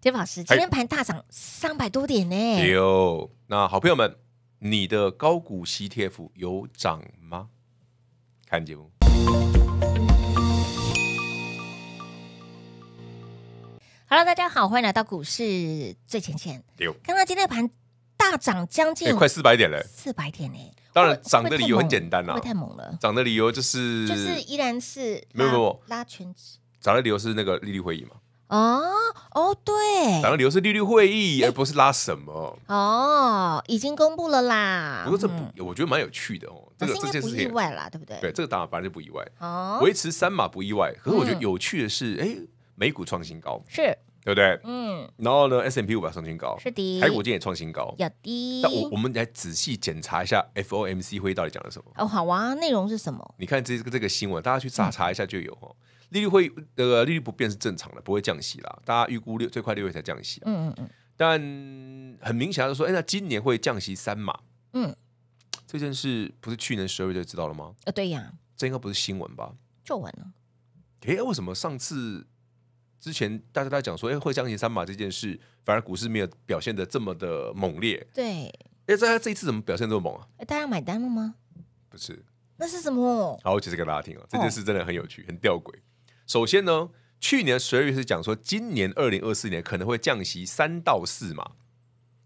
田老师，今天盘大涨三百多点呢。有，那好朋友们，你的高股 C T F 有涨吗？看节目。Hello，大家好，欢迎来到股市最前线。有，刚刚今天盘大涨将近快四百点嘞，四百点呢。当然涨的理由很简单啊，太猛了。涨的理由就是就是依然是没有有拉全值，涨的理由是那个利率会议嘛。哦，哦，对，然后理由是利率会议，而不是拉什么。哦，已经公布了啦。不过这我觉得蛮有趣的哦，这个这件事情不意外啦，对不对？对，这个打然本来就不意外，维持三码不意外。可是我觉得有趣的是，哎，美股创新高是。对不对？嗯，然后呢？S M P 五百创新高，是的。台股今天也创新高，有的。那我我们来仔细检查一下 F O M C 会议到底讲了什么？哦，好啊，内容是什么？你看这这个新闻，大家去查查一下就有哦，利率会呃利率不变是正常的，不会降息啦。大家预估六最快六月才降息。嗯嗯嗯。但很明显的说，哎，那今年会降息三码。嗯。这件事不是去年十二月就知道了吗？呃，对呀，这应该不是新闻吧？旧闻了。哎，为什么上次？之前大家在讲说，哎，会降息三码这件事，反而股市没有表现的这么的猛烈。对，哎，大家这一次怎么表现这么猛啊？哎，大家买单了吗？不是，那是什么？好，我解释给大家听啊，这件事真的很有趣，很吊诡。首先呢，去年二月是讲说，今年二零二四年可能会降息三到四码。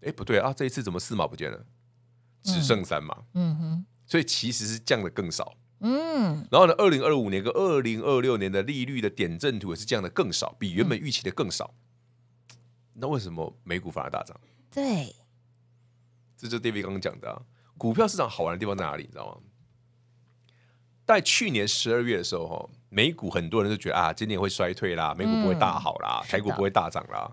哎，不对啊，这一次怎么四码不见了，只剩三码？嗯哼，所以其实是降的更少。嗯，然后呢？二零二五年跟二零二六年的利率的点阵图也是这样的，更少，比原本预期的更少。那为什么美股反而大涨？对，这就是 David 刚刚讲的，股票市场好玩的地方在哪里？你知道吗？在去年十二月的时候，美股很多人都觉得啊，今年会衰退啦，美股不会大好啦，台股不会大涨啦。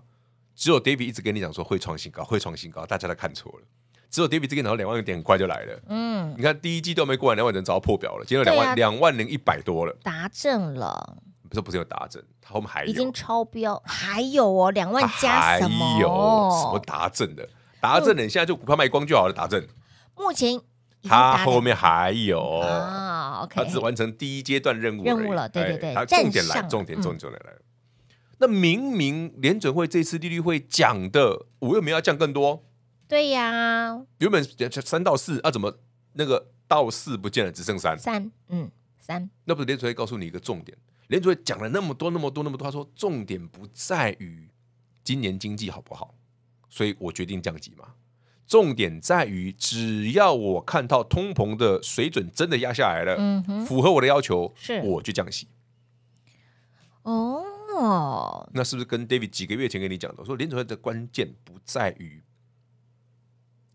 只有 David 一直跟你讲说会创新高，会创新高，大家都看错了。只有 David 这个，拿到两万点很快就来了。嗯，你看第一季都没过完，两万人早破表了，今天两万两万零一百多了，达阵了。不是不是有达阵，后面还有，已经超标，还有哦，两万加什么？还有什么达阵的？达阵人现在就股票卖光就好了。达阵目前他后面还有啊，OK，他只完成第一阶段任务任务了，对对对，他重点来，重点重点就来了。那明明联准会这次利率会降的，我又没有要降更多。对呀，原本三到四啊，怎么那个到四不见了，只剩三三，嗯，三，那不是连主席告诉你一个重点，连主席讲了那么多那么多那么多，他说重点不在于今年经济好不好，所以我决定降息嘛。重点在于，只要我看到通膨的水准真的压下来了，嗯符合我的要求，是我就降息。哦，那是不是跟 David 几个月前跟你讲的，说林主席的关键不在于？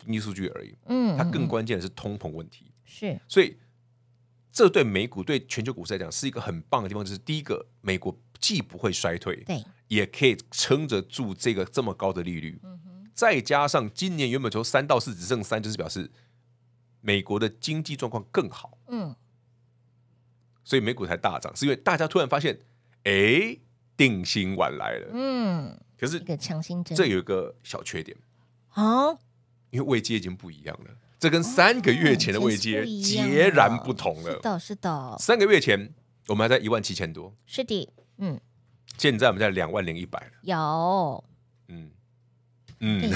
逆数据而已，嗯，它更关键的是通膨问题，是，所以这对美股、对全球股市来讲是一个很棒的地方，就是第一个，美国既不会衰退，对，也可以撑得住这个这么高的利率，嗯再加上今年原本从三到四只剩三，就是表示美国的经济状况更好，嗯，所以美股才大涨，是因为大家突然发现，哎，定心丸来了，嗯，可是一个强心针，这有一个小缺点，好。因为位阶已经不一样了，这跟三个月前的位阶截然不同了。是的，是的。三个月前我们还在一万七千多，是的，嗯。现在我们在两万零一百了，有，嗯嗯，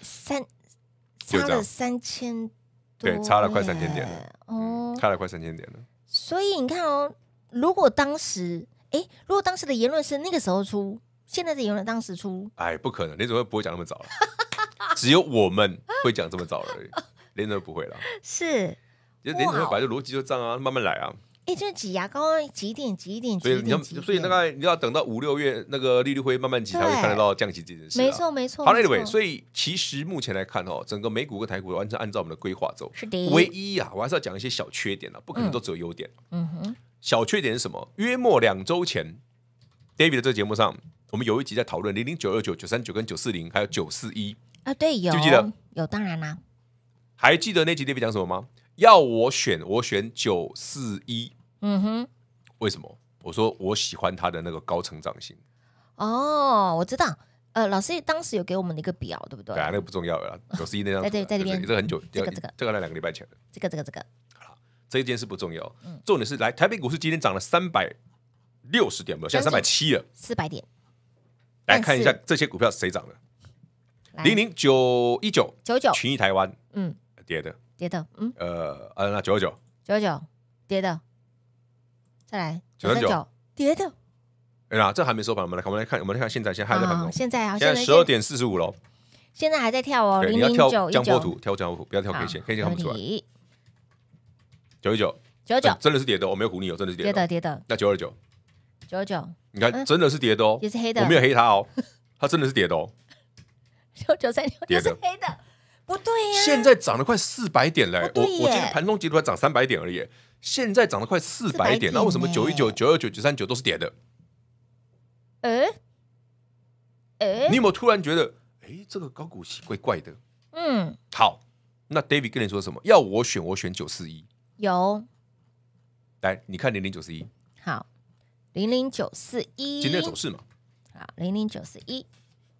三 差了三千，对，差了快三千点了，哦，差了快三千点了。所以你看哦，如果当时，哎，如果当时的言论是那个时候出，现在的言论当时出，哎，不可能，你怎么会不会讲那么早了？只有我们会讲这么早而已，连人都不会了。是，连人都反正逻辑就这样啊，慢慢来啊。哎，就挤牙膏，挤一点，挤一点，所以你要，所以大概你要等到五六月那个利率会慢慢挤才会看得到降息这件事。没错，没错。好，，Anyway，所以其实目前来看哦，整个美股跟台股完全按照我们的规划走。是的。唯一呀，我还是要讲一些小缺点了，不可能都只有优点。嗯哼。小缺点是什么？约莫两周前，David 的这个节目上，我们有一集在讨论零零九二九、九三九跟九四零，还有九四一。啊，对，有，记得有，当然啦。还记得那集几篇讲什么吗？要我选，我选九四一。嗯哼，为什么？我说我喜欢它的那个高成长性。哦，我知道。呃，老师当时有给我们的一个表，对不对？啊，那个不重要了。九四一那张，在这，在这边，这很久，这个这个，这个那两个礼拜前的。这个，这个，这个。好这一件事不重要。重点是，来，台北股市今天涨了三百六十点，没有，现在三百七了，四百点。来看一下这些股票谁涨了。零零九一九九九，群益台湾，嗯，跌的，跌的，嗯，呃，呃，那九二九，九二九，跌的，再来九二九，跌的，哎呀，这还没收盘，我们来看，我们来看，我们来看，现在，现在还在盘现在啊，现在十二点四十五了，现在还在跳哦，零零九江波图，跳江波图，不要跳 K 线，k 线出来，九一九九九，真的是跌的，我没有唬你哦，真的是跌的，跌的，那九二九九九，你看，真的是跌的哦，也是黑的，我没有黑他哦，他真的是跌的哦。九九三九都是黑的，不对呀！现在涨了快四百点嘞，我我记得盘中截图才涨三百点而已。现在涨了快四百点，那为什么九一九、九二九、九三九都是跌的？哎哎，你有没有突然觉得，哎，这个高股息怪怪的？嗯，好，那 David 跟你说什么？要我选，我选九四一。有，来，你看零零九四一，好，零零九四一，今天走势嘛？好，零零九四一，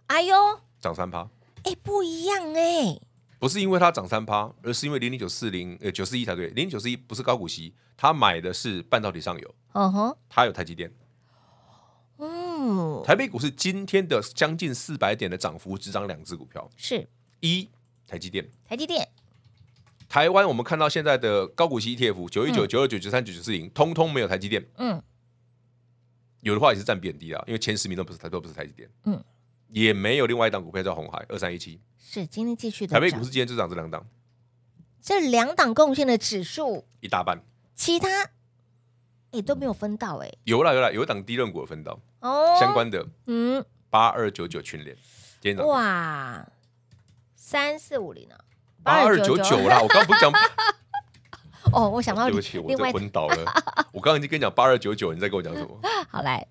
哎呦。涨三趴，哎，不一样哎，不是因为它涨三趴，而是因为零零九四零呃九四一才对，零零九四一不是高股息，它买的是半导体上游，嗯哼，它有台积电，嗯，台北股市今天的将近四百点的涨幅，只涨两只股票，是一台积电，台积电，台湾我们看到现在的高股息 ETF 九一九九二九九三九九四零，通通没有台积电，嗯，有的话也是占比很低啊，因为前十名都不是台都不是台积电，嗯。也没有另外一档股票叫红海二三一七，是今天继续台北股市今天就涨这两档，这两档贡献的指数一大半，其他也都没有分到哎，有了有了，有一档低轮股分到哦，相关的嗯八二九九群联今天哇三四五零啊八二九九啦，我刚不讲 哦，我想到对不起，我昏倒了，我刚刚已经跟你讲八二九九，你在跟我讲什么？好来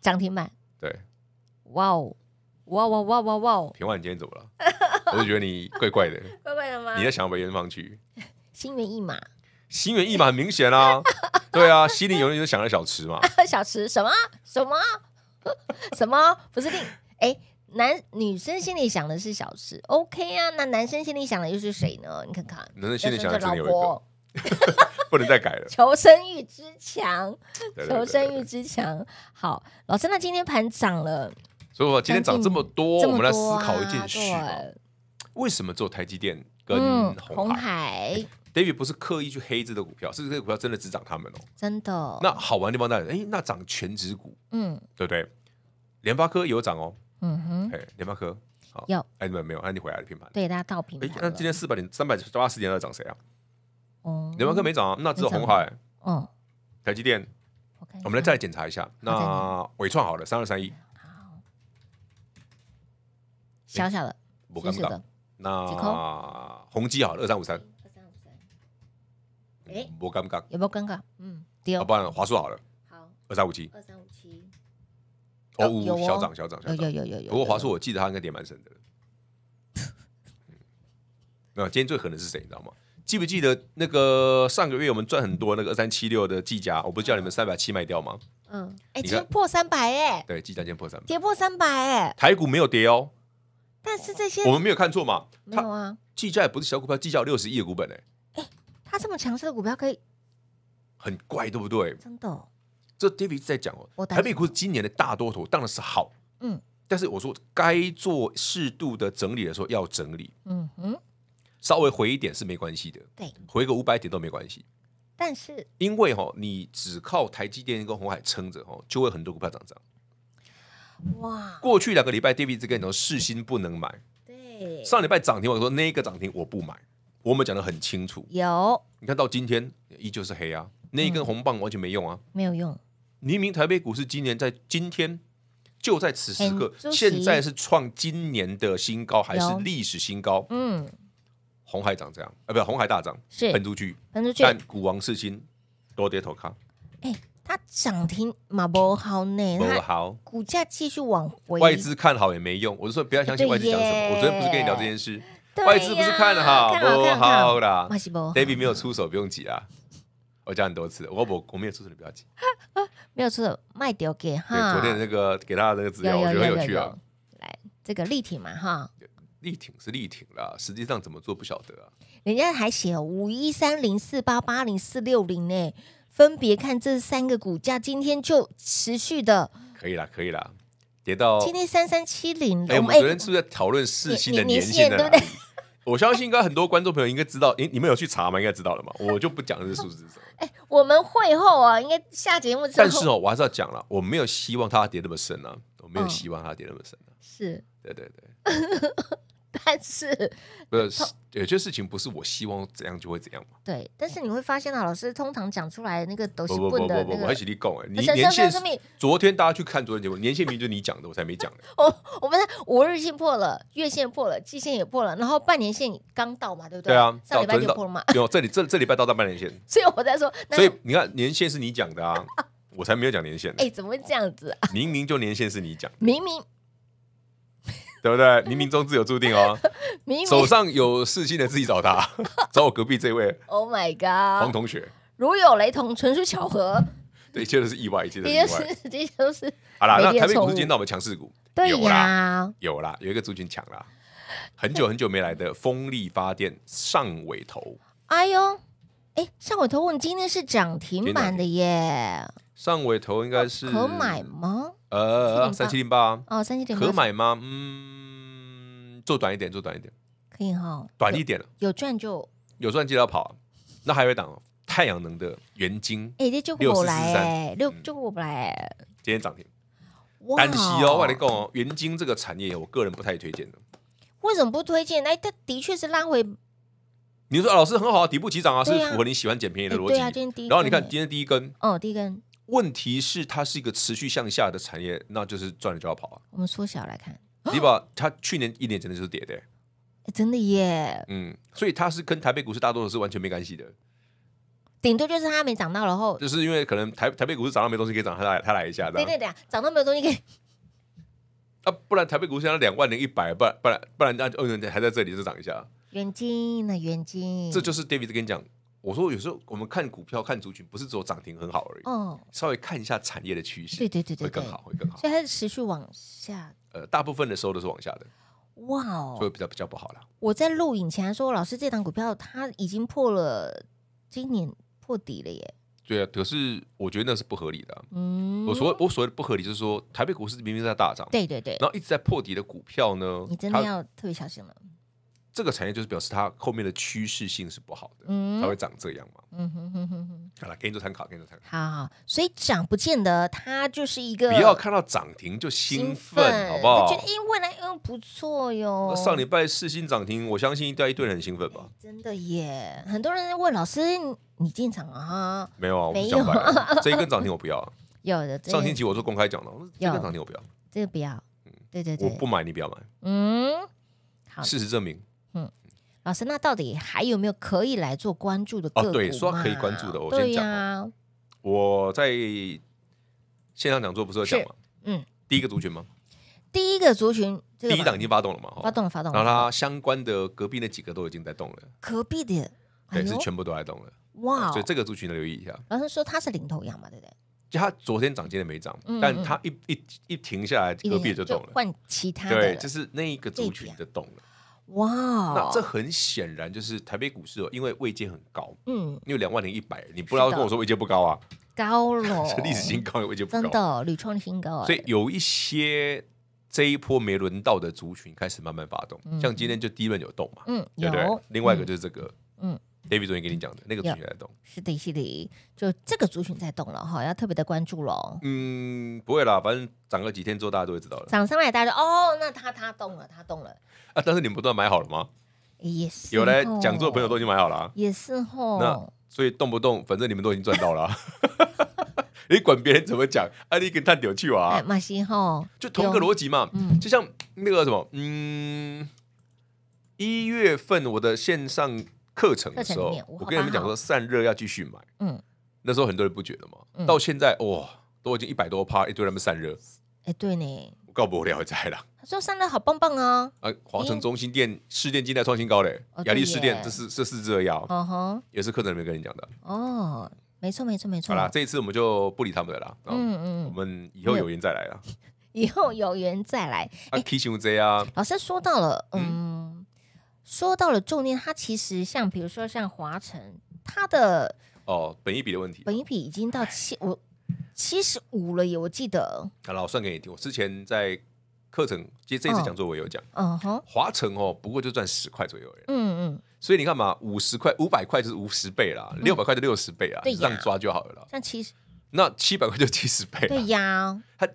涨停板对，哇哦。哇哇哇哇哇！田万，你今天怎么了？我就觉得你怪怪的，怪怪的吗？你在想梅艳芳去？心猿意马，心猿意马很明显啦。对啊，心里永远都想着小池嘛。小池什么什么什么？不是定？哎，男女生心里想的是小池，OK 啊。那男生心里想的又是谁呢？你看看，男生心里想的是有不能再改了。求生欲之强，求生欲之强。好，老师，那今天盘涨了。所以说今天涨这么多，我们来思考一件事：为什么做台积电跟红海？David 不是刻意去黑这个股票，是这个股票真的只涨他们哦？真的。那好玩的地方在哪？哎，那涨全指股，嗯，对不对？联发科有涨哦，嗯哼，哎，联发科有，哎，你们没有 a n 回来平盘，对，大家倒平盘。哎，那今天四百点、三百八十点要涨谁啊？哦，联发科没涨啊，那只有红海，嗯，台积电。我们来再检查一下，那伟创好了，三二三一，小小的，那宏基好，二三五三。二三五三，哎，没尴尬，有没有尴尬？嗯，跌了。要不然华硕好了，好，二三五七。二三五七，哦，小涨，小涨，有有有有有。不过华硕，我记得它应该跌蛮深的。那今天最狠的是谁，你知道吗？记不记得那个上个月我们赚很多那个二三七六的计价，我不是叫你们三百七卖掉吗？嗯，哎，今天破三百哎，对，计价今天破三百，跌破三百哎，台股没有跌哦。但是这些我们没有看错嘛？没有啊，计价也不是小股票，计价六十亿股本呢、哎，他这么强势的股票可以很怪，对不对？真的，这 David 一直在讲哦，台北股是今年的大多头，当然是好。嗯，但是我说该做适度的整理的时候要整理。嗯哼，稍微回一点是没关系的，对，回个五百点都没关系。但是因为哈，你只靠台积电跟鸿海撑着哈，就会很多股票涨涨。哇！过去两个礼拜 a v 只跟你说市心不能买。对。上礼拜涨停，我说那个涨停我不买。我们讲的很清楚。有。你看到今天依旧是黑啊，那一根红棒完全没用啊。没有用。明明台北股市今年在今天就在此时刻，现在是创今年的新高，还是历史新高？嗯。红海涨这样，呃，不，红海大涨，喷出去，喷出去。但股王市心多跌头康。哎。它涨停马波好呢，好，股价继续往回。外资看好也没用，我就说不要相信外资讲什么。我昨天不是跟你聊这件事，外资不是看哈不好啦。d a b y i 没有出手，不用急啊。我教很多次，我我我没有出手你不要急，没有出手卖掉给哈。昨天那个给大家那个资料，我觉得很有趣啊。来这个力挺嘛哈，力挺是力挺啦，实际上怎么做不晓得啊。人家还写五一三零四八八零四六零呢。分别看这三个股价，今天就持续的可以啦，可以啦，跌到今天三三七零。哎，我们昨天是不是在讨论四新的年限？对不对？我相信应该很多观众朋友应该知道，哎，你们有去查吗？应该知道了嘛，我就不讲这数字么。哎，我们会后啊，应该下节目之后，但是哦，我还是要讲了，我没有希望它跌那么深啊，我没有希望它跌那么深啊，是对对对。但是，不，是有些事情不是我希望怎样就会怎样嘛？对，但是你会发现呢，老师通常讲出来那个抖西不不不，我还起立讲哎，年限昨天大家去看昨天节目，年限名就你讲的，我才没讲嘞。哦，我们是，我日线破了，月线破了，季线也破了，然后半年线刚到嘛，对不对？对啊，上礼拜就破了嘛。有这里这这礼拜到到半年线，所以我在说，所以你看年限是你讲的啊，我才没有讲年限 哎，怎么会这样子？明明就年限是你讲，明明。对不对？冥冥中自有注定哦。手上有事情的自己找他，找我隔壁这位。Oh my god！黄同学，如有雷同，纯属巧合。对，一切都是意外，一切都是意外。好啦，那台北今天到我们强势股，对呀，有啦，有一个族群抢啦，很久很久没来的风力发电上尾头。哎呦，哎，上尾头，我们今天是涨停板的耶。上尾头应该是可买吗？呃，三七零八哦，三七零八可买吗？嗯。做短一点，做短一点，可以哈，短一点了。有赚就有赚，就要跑。那还有一档太阳能的元晶，哎，这就过来，六就过来。今天涨停，安息哦。我来告哦，元晶这个产业，我个人不太推荐的。为什么不推荐？哎，它的确是拉回。你说老师很好啊，底部起涨啊，是符合你喜欢捡便宜的逻辑。对啊，今天第一，然后你看今天第一根，哦，第一根。问题是它是一个持续向下的产业，那就是赚了就要跑啊。我们缩小来看。你把它去年一年真的就是跌的，真的耶。嗯，所以它是跟台北股市大多数是完全没关系的，顶多就是它没涨到，然后就是因为可能台台北股市涨到没东西可以涨，它来它来一下，对对对对，涨到没有东西以。啊，不然台北股市现在两万零一百，不然不然不然那哦，还在这里就涨一下。远金那远金，这就是 David 跟你讲，我说有时候我们看股票看族群，不是只有涨停很好而已，哦，稍微看一下产业的趋势，对对对对，会更好会更好。所以它是持续往下。呃，大部分的时候都是往下的，哇，哦，所以比较比较不好了。我在录影前说，老师这档股票它已经破了，今年破底了耶。对啊，可是我觉得那是不合理的。嗯，我所我所谓的不合理，就是说台北股市明明在大涨，对对对，然后一直在破底的股票呢，你真的要特别小心了。这个产业就是表示它后面的趋势性是不好的，嗯，才会长这样嘛。嗯哼哼哼哼。好了，给你做参考，给你做参考。好，所以涨不见得它就是一个。不要看到涨停就兴奋，好不好？觉得哎，未来嗯不错哟。上礼拜四星涨停，我相信一定一堆人兴奋吧。真的耶，很多人问老师，你进场了哈？没有啊，我没有。这一根涨停我不要。有的。上星期我做公开讲了，这根涨停我不要。这个不要。嗯，对对对。我不买，你不要买。嗯，好。事实证明。嗯，老师，那到底还有没有可以来做关注的个股嘛？对，说可以关注的，我先讲。我在线上讲座不是有讲吗？嗯，第一个族群吗？第一个族群，第一档已经发动了嘛？发动了，发动了。然后它相关的隔壁那几个都已经在动了，隔壁的也是全部都在动了。哇，所以这个族群的留意一下。老师说它是领头羊嘛，对不对？就它昨天涨，今天没涨，但它一一一停下来，隔壁就动了，换其他的，对，就是那一个族群就动了。哇，那这很显然就是台北股市哦，因为位阶很高，嗯，因为两万零一百，你不要跟我说位阶不高啊，高了，历史新高，位阶不高，真的，屡创新高啊，所以有一些这一波没轮到的族群开始慢慢发动，像今天就第一轮有动嘛，嗯，对？另外一个就是这个，嗯。David 昨天跟你讲的那个族群在动，是的，是的，就这个族群在动了哈，要特别的关注喽。嗯，不会啦，反正涨个几天之后大家都会知道的。涨上来大家就哦，那他他动了，他动了。啊，但是你们不都买好了吗？也是。有来讲座的朋友都已经买好了。也是吼。那所以动不动，反正你们都已经赚到了。哈哈哈哈哈！你管别人怎么讲，阿力跟探鸟去玩。马西吼。就同个逻辑嘛，嗯，就像那个什么，嗯，一月份我的线上。课程的时候，我跟你们讲说散热要继续买。嗯，那时候很多人不觉得嘛，到现在哇，都已经一百多趴一堆，他们散热。哎，对呢，我搞不了再了。他说散热好棒棒啊！啊，华城中心店试电今天创新高嘞，雅力试电这是这是热药，哦哼，也是课程里面跟你讲的。哦，没错没错没错。好啦，这一次我们就不理他们的啦。嗯嗯，我们 以后有缘再来了。以后有缘再来。哎，提醒我这样，老师说到了，嗯。说到了重点，它其实像比如说像华晨，它的哦本一笔的问题，本一笔已经到七我七十五了耶，我记得。好我算给你听，我之前在课程，其实这次讲座我有讲，嗯哼，华晨哦，不过就赚十块左右，嗯嗯，所以你看嘛，五十块、五百块就是五十倍啦，六百块就六十倍啊，这样抓就好了。像七十，那七百块就七十倍，对呀，他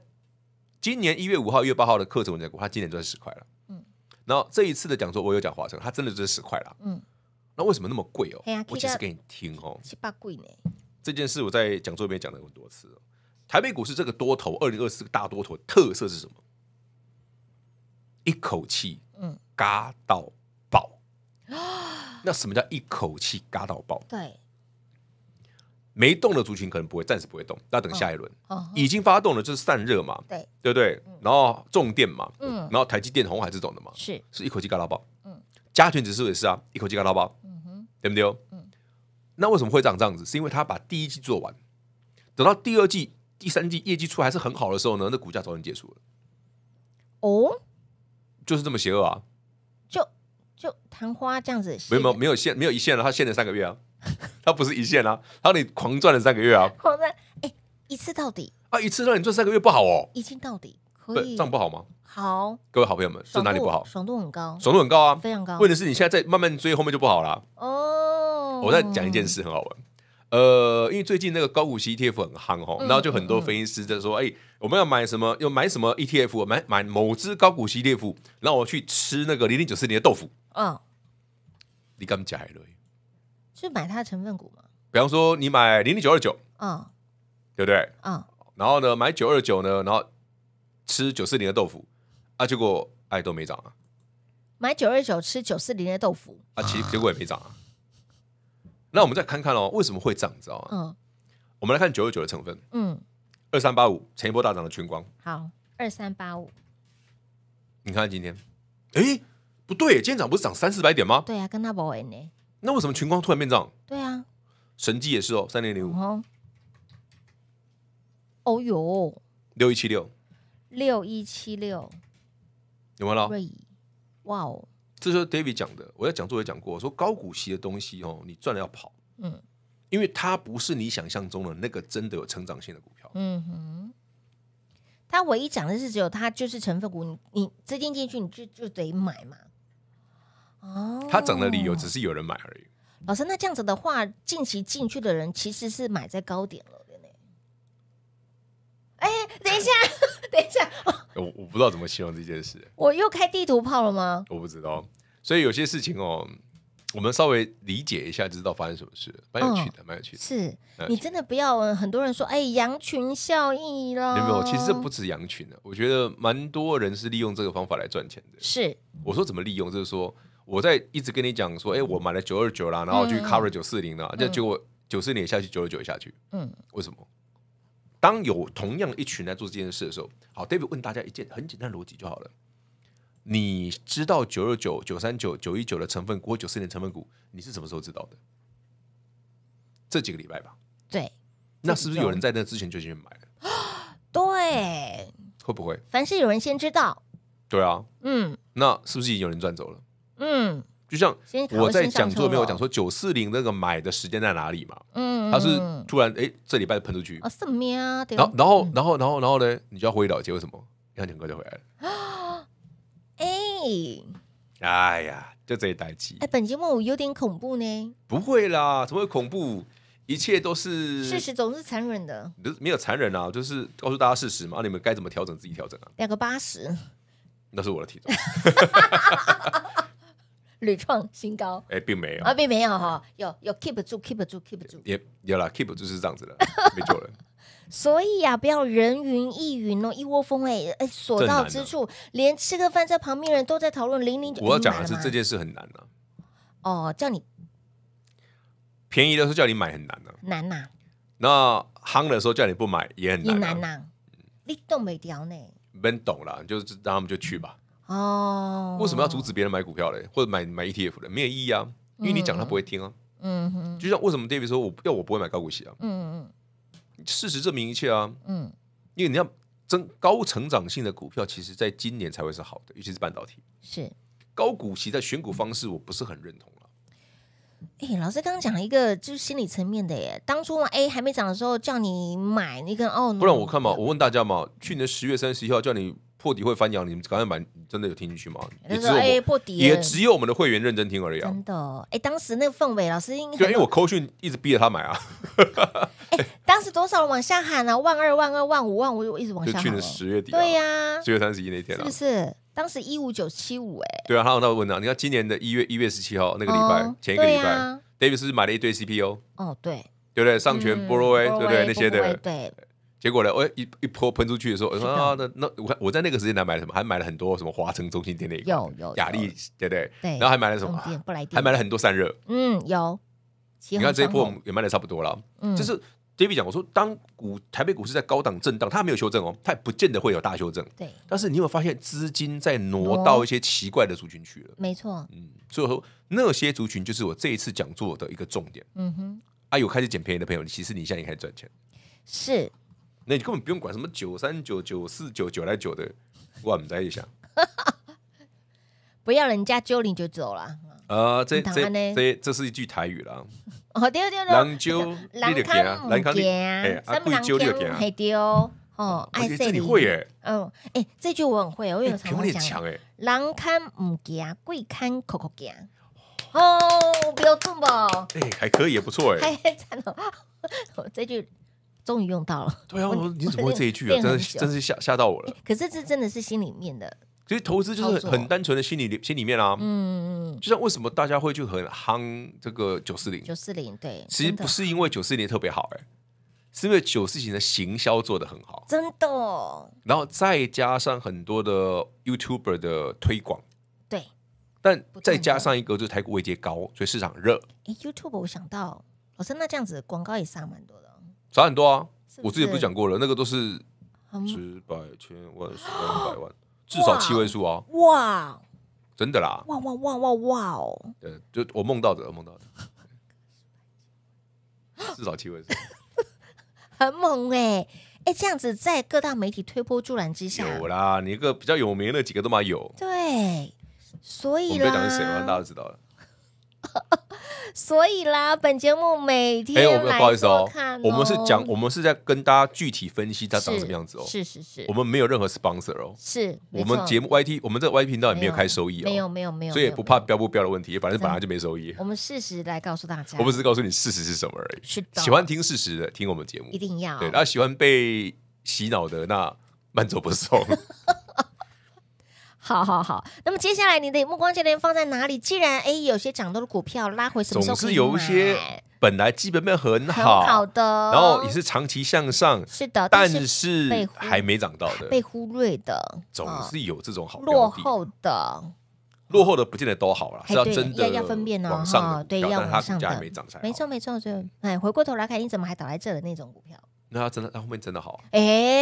今年一月五号、一月八号的课程我讲过，他今年赚十块了。然后这一次的讲座，我有讲华诚，他真的就是十块了。嗯，那为什么那么贵哦？我解释给你听哦。七八贵呢？这件事我在讲座里面讲了很多次哦。台北股市这个多头，二零二四大多头特色是什么？一口气嗯嘎到爆啊！那什么叫一口气嘎到爆？对。没动的族群可能不会，暂时不会动，那等下一轮。已经发动了就是散热嘛，对对不对？然后重电嘛，嗯，然后台积电、红海这种的嘛，是是一口气干拉爆，嗯，嘉指数也是啊，一口气干拉爆，嗯哼，对不对哦？嗯，那为什么会长这样子？是因为他把第一季做完，等到第二季、第三季业绩出还是很好的时候呢，那股价早就结束了，哦，就是这么邪恶啊！就就昙花这样子，没有没有没有没有一线了，它限了三个月啊。它不是一线啊，然后你狂赚了三个月啊，狂赚哎一次到底啊一次让你赚三个月不好哦，一次到底可以这样不好吗？好，各位好朋友们，这哪里不好？爽度很高，爽度很高啊，非常高。问的是你现在在慢慢追，后面就不好了哦。我再讲一件事很好玩，呃，因为最近那个高股 ETF 很夯哦，然后就很多分析师在说，哎，我们要买什么？要买什么 ETF？买买某只高股息 ETF，后我去吃那个零零九四年的豆腐。嗯，你刚加海瑞。就买它的成分股嘛，比方说你买零零九二九，嗯，对不对？嗯，然后呢，买九二九呢，然后吃九四零的豆腐啊，结果哎都没涨啊。买九二九吃九四零的豆腐啊，其结果也没涨啊。那我们再看看哦，为什么会涨？知道吗？嗯，我们来看九二九的成分，嗯，二三八五前一波大涨的全光，好，二三八五。你看今天，哎，不对，今天涨不是涨三四百点吗？对啊，跟他不会呢。那为什么群光突然变涨？对啊，神迹也是哦，三零零五，哦哟，六一七六六一七六，有完了？哇哦！这是 David 讲的，我在讲座也讲过，说高股息的东西哦，你赚了要跑，嗯，因为它不是你想象中的那个真的有成长性的股票，嗯哼，它唯一讲的是只有它就是成分股，你你资金进去你就就得买嘛。他整的理由只是有人买而已。老师，那这样子的话，近期进去的人其实是买在高点了的呢。哎，等一下，等一下，我我不知道怎么形容这件事。我又开地图炮了吗？我不知道。所以有些事情哦，我们稍微理解一下就知道发生什么事，蛮有趣的，蛮有趣的。是你真的不要很多人说，哎，羊群效应了。有没有？其实这不止羊群的，我觉得蛮多人是利用这个方法来赚钱的。是，我说怎么利用，就是说。我在一直跟你讲说，哎，我买了九二九啦，然后去 cover 九四零啦，那结果九四年下去，九二九也下去。嗯，为什么？当有同样一群在做这件事的时候，好，David 问大家一件很简单的逻辑就好了。你知道九二九、九三九、九一九的成分股，九四年成分股，你是什么时候知道的？这几个礼拜吧。对。那是不是有人在那之前就已经买了？对。会不会？凡是有人先知道。对啊。嗯。那是不是已经有人赚走了？嗯，就像我在讲座没有讲说九四零那个买的时间在哪里嘛，嗯，他是突然哎，这礼拜喷出去啊，什么呀？然后然后然后然后然后呢，你就要回了街，为什么？杨节哥就回来了？哎，哎呀，就这一代机。哎，本节目有点恐怖呢。不会啦，怎么会恐怖？一切都是事实，总是残忍的。没有残忍啊，就是告诉大家事实嘛，你们该怎么调整自己调整啊？两个八十，那是我的体重。屡创新高，哎，并没有啊，并没有哈，有有 keep 住，keep 住，keep 住，也有了 keep 住，是这样子的，没错了。所以啊，不要人云亦云哦，一窝蜂哎哎，所到之处连吃个饭在旁边人都在讨论零零。我要讲的是这件事很难呢。哦，叫你便宜的时候叫你买很难呢，难呐。那夯的时候叫你不买也很难，也难呐，你都没掉呢。没懂了，就让他们就去吧。哦，为什么要阻止别人买股票嘞？或者买买 ETF 的没有意义啊，因为你讲他不会听啊。嗯哼，就像为什么 David 说我要我不会买高股息啊？嗯嗯事实证明一切啊。嗯，因为你要增高成长性的股票，其实在今年才会是好的，尤其是半导体。是高股息在选股方式，我不是很认同哎，老师刚刚讲了一个就是心理层面的耶，当初 A 还没涨的时候叫你买那个澳，不然我看嘛，我问大家嘛，去年十月三十一号叫你。破底会翻扬，你们刚才买真的有听进去吗？也只有也只有我们的会员认真听而已。真的，哎，当时那个氛围，老师应该因为我扣讯一直逼着他买啊。哎，当时多少人往下喊啊？万二、万二、万五、万五，一直往下。就去年十月底。对呀，十月三十一那天啊。是不是当时一五九七五，哎。对啊，他有那文章，你看今年的一月一月十七号那个礼拜，前一个礼拜，David 是买了一堆 CPU。哦，对。对不对？上全波罗威，对不对？那些的，对。结果呢？我一一波喷出去的时候，我啊，那那我我在那个时间点买什么？还买了很多什么华城中心、天的有有雅丽，对对，然后还买了什么？还买了很多散热。嗯，有。你看这一波我也卖的差不多了。嗯，就是 David 讲，我说当股台北股市在高档震荡，它没有修正哦，它也不见得会有大修正。对。但是你有发现资金在挪到一些奇怪的族群去了？没错。嗯，所以说那些族群就是我这一次讲座的一个重点。嗯哼。啊，有开始捡便宜的朋友，其实你现在已开始赚钱。是。那你根本不用管什么九三九九四九九来九的，我们在一想。不要人家揪你就走了。呃，这这这这是一句台语了。哦丢丢丢，狼揪狼看不夹，狼看哎，夹，哎，贵看不夹，还丢哦。哎，这你会耶，嗯，哎，这句我很会，我有常常讲哎。狼看唔夹，贵看口口夹。哦，不要痛吧？哎，还可以，也不错哎。还赞了，这句。终于用到了，对啊，你怎么会这一句啊？真的，真是吓吓到我了。可是这真的是心里面的，其实投资就是很很单纯的心理心里面啊，嗯嗯，就像为什么大家会去很夯这个九四零九四零？对，其实不是因为九四零特别好，哎，是因为九四零的行销做的很好，真的。然后再加上很多的 YouTuber 的推广，对。但再加上一个就是台国位阶高，所以市场热。哎，YouTuber，我想到老师，那这样子广告也上蛮多的。差很多啊！我自己不是讲过了，那个都是十百千万万百万，至少七位数啊！哇，真的啦！哇哇哇哇哇哦！对，就我梦到的，梦到的，至少七位数，很猛哎哎！这样子在各大媒体推波助澜之下，有啦，你一个比较有名的几个都嘛有，对，所以不要讲是谁，大家知道了。所以啦，本节目每天哎，我们不好意思哦，我们是讲我们是在跟大家具体分析他长什么样子哦，是是是，我们没有任何 sponsor 哦，是我们节目 YT，我们这 YT 频道也没有开收益，哦、没有没有没有，所以也不怕标不标的问题，反正本来就没收益，我们事实来告诉大家，我不是告诉你事实是什么而已，是的，喜欢听事实的听我们节目一定要，对，那喜欢被洗脑的那慢走不送。好，好，好。那么接下来你的目光焦点放在哪里？既然哎，有些涨到的股票拉回，什么时候总是有一些本来基本面很好好的，然后也是长期向上，是的，但是还没涨到的，被忽略的，总是有这种好落后的，落后的不见得都好了，要真的要分辨哦。哈，对，要往上的，它股价没涨起来，没错，没错，就哎，回过头来看，你怎么还倒在这的那种股票？那它真的，它后面真的好，哎，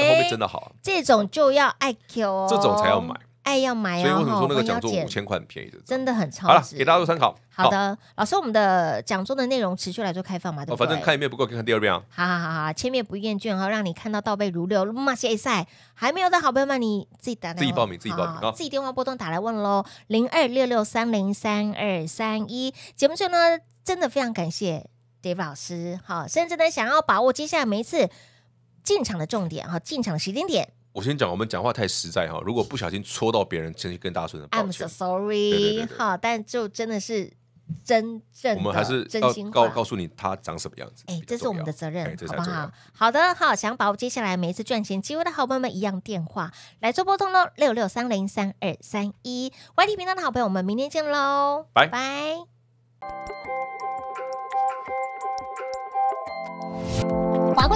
后面真的好，这种就要爱 q 这种才要买。哎，要买哦！所以为什么说那个讲座五千块很便宜的？真的很超值。好了，给大家做参考。好的，老师，我们的讲座的内容持续来做开放嘛？对，反正看一遍不够，看第二遍啊！好好好好，千面不厌倦，然后让你看到倒背如流。马些赛还没有的好朋友们，你自己打，自己报名，自己报名，自己电话拨通打来问喽，零二六六三零三二三一。节目最后呢，真的非常感谢 Dave 老师，好，甚至呢，想要把握接下来每一次进场的重点，哈，进场的时间点。我先讲，我们讲话太实在哈，如果不小心戳到别人，先去跟大家孙的抱歉，sorry，哈，但就真的是真正的，我们还是真心告告诉你他长什么样子。哎，这是我们的责任，好不好？好的，好，把握接下来每一次赚钱机会的好朋友们一样电话来做拨通喽，六六三零三二三一 YT 频道的好朋友，我们明天见喽，拜拜。